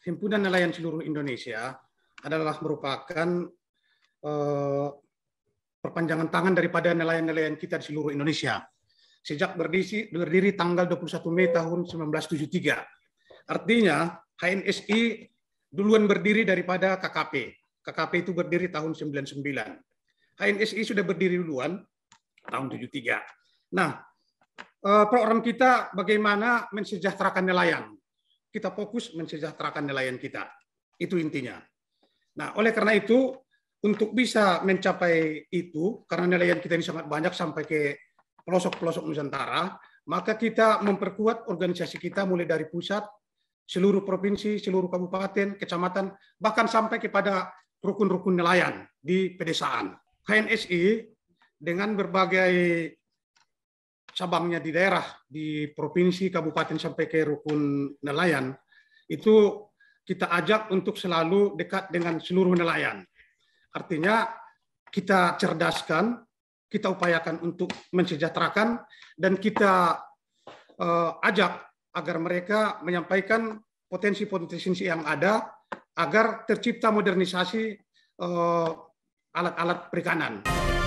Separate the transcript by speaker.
Speaker 1: Himpunan Nelayan Seluruh Indonesia adalah merupakan eh, perpanjangan tangan daripada nelayan-nelayan kita di seluruh Indonesia. Sejak berdiri, berdiri tanggal 21 Mei tahun 1973. Artinya HNSI duluan berdiri daripada KKP. KKP itu berdiri tahun 99. HNSI sudah berdiri duluan tahun 73. Nah, eh, program kita bagaimana mensejahterakan nelayan kita fokus mensejahterakan nelayan kita. Itu intinya. Nah, oleh karena itu, untuk bisa mencapai itu, karena nelayan kita ini sangat banyak sampai ke pelosok-pelosok Nusantara, maka kita memperkuat organisasi kita mulai dari pusat, seluruh provinsi, seluruh kabupaten, kecamatan, bahkan sampai kepada rukun-rukun nelayan di pedesaan. KNSI dengan berbagai cabangnya di daerah, di provinsi, kabupaten sampai ke rukun nelayan, itu kita ajak untuk selalu dekat dengan seluruh nelayan. Artinya kita cerdaskan, kita upayakan untuk mensejahterakan, dan kita uh, ajak agar mereka menyampaikan potensi-potensi yang ada agar tercipta modernisasi eh, alat-alat uh, alat -alat perikanan.